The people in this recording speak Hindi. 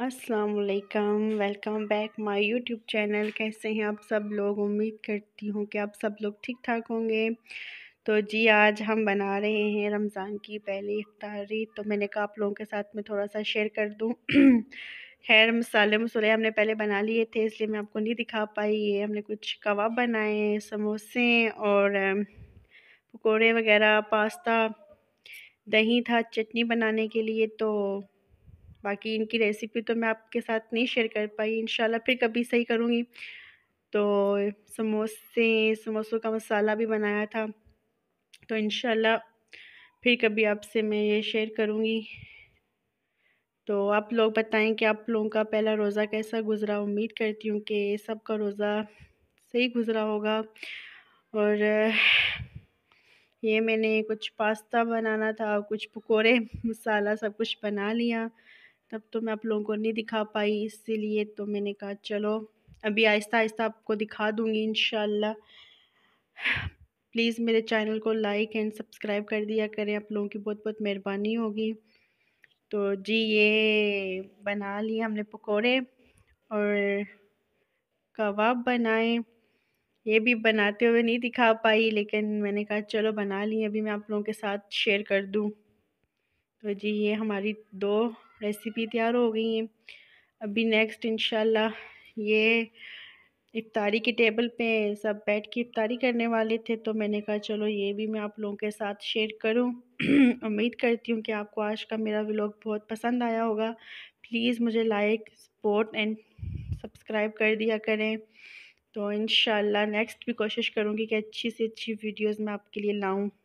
असलकम welcome back my YouTube channel कैसे हैं आप सब लोग उम्मीद करती हूँ कि आप सब लोग ठीक ठाक होंगे तो जी आज हम बना रहे हैं रमज़ान की पहली इफ्तारी तो मैंने कहा आप लोगों के साथ में थोड़ा सा शेयर कर दूँ खैर मसाले मसले हमने पहले बना लिए थे इसलिए मैं आपको नहीं दिखा पाई ये हमने कुछ कबाब बनाए हैं समोसे और पकौड़े वगैरह पास्ता दही था चटनी बनाने के लिए तो बाकी इनकी रेसिपी तो मैं आपके साथ नहीं शेयर कर पाई इन फिर कभी सही करूँगी तो समोसे समोसों का मसाला भी बनाया था तो इन फिर कभी आपसे मैं ये शेयर करूँगी तो आप लोग बताएं कि आप लोगों का पहला रोज़ा कैसा गुज़रा उम्मीद करती हूँ कि सबका रोज़ा सही गुज़रा होगा और ये मैंने कुछ पास्ता बनाना था कुछ पकोड़े मसाला सब कुछ बना लिया तब तो मैं आप लोगों को नहीं दिखा पाई इसीलिए तो मैंने कहा चलो अभी आहिस्ता आहिस्ता आपको दिखा दूँगी इन प्लीज़ मेरे चैनल को लाइक एंड सब्सक्राइब कर दिया करें आप लोगों की बहुत बहुत मेहरबानी होगी तो जी ये बना लिए हमने पकोड़े और कबाब बनाए ये भी बनाते हुए नहीं दिखा पाई लेकिन मैंने कहा चलो बना लिए अभी मैं आप लोगों के साथ शेयर कर दूं तो जी ये हमारी दो रेसिपी तैयार हो गई हैं अभी नेक्स्ट इनशाला ये इफ्तारी की टेबल पे सब बैठ के इफ्तारी करने वाले थे तो मैंने कहा चलो ये भी मैं आप लोगों के साथ शेयर करूं उम्मीद करती हूँ कि आपको आज का मेरा व्लॉग बहुत पसंद आया होगा प्लीज़ मुझे लाइक सपोर्ट एंड सब्सक्राइब कर दिया करें तो इन नेक्स्ट भी कोशिश करूँगी कि अच्छी से अच्छी वीडियोज़ मैं आपके लिए लाऊँ